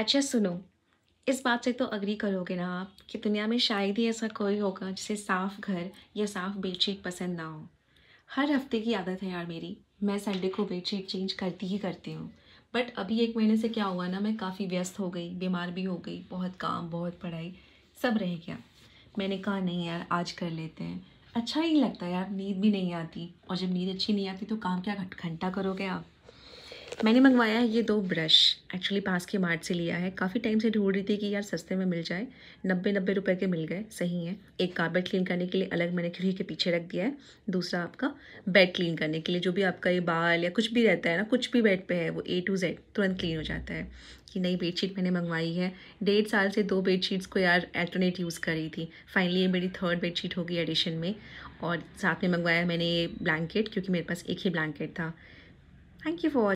अच्छा सुनो इस बात से तो अग्री करोगे ना आप कि दुनिया में शायद ही ऐसा कोई होगा जिसे साफ घर या साफ बेडशीट पसंद ना हो हर हफ्ते की आदत है यार मेरी मैं संडे को बेडशीट चेंज करती ही करती हूँ बट अभी एक महीने से क्या हुआ ना मैं काफ़ी व्यस्त हो गई बीमार भी हो गई बहुत काम बहुत पढ़ाई सब रह गया मैंने कहा नहीं यार आज कर लेते हैं अच्छा ही लगता है यार नींद भी नहीं आती और जब नींद अच्छी नहीं आती तो काम क्या घंटा करोगे आप मैंने मंगवाया है ये दो ब्रश एक्चुअली पास के मार्ट से लिया है काफ़ी टाइम से ढूंढ रही थी कि यार सस्ते में मिल जाए नब्बे नब्बे रुपए के मिल गए सही है एक कारपेट क्लीन करने के लिए अलग मैंने खिड़की के पीछे रख दिया है दूसरा आपका बेड क्लीन करने के लिए जो भी आपका ये बाल या कुछ भी रहता है ना कुछ भी बेड पे है वो ए टू जेड तुरंत क्लीन हो जाता है कि नई बेडशीट मैंने मंगवाई है डेढ़ साल से दो बेडशीट्स को यार अल्टरनेट यूज़ कर रही थी फाइनली ये मेरी थर्ड बेडशीट होगी एडिशन में और साथ में मंगवाया मैंने ये ब्लैंकेट क्योंकि मेरे पास एक ही ब्लैंकेट था थैंक यू फॉर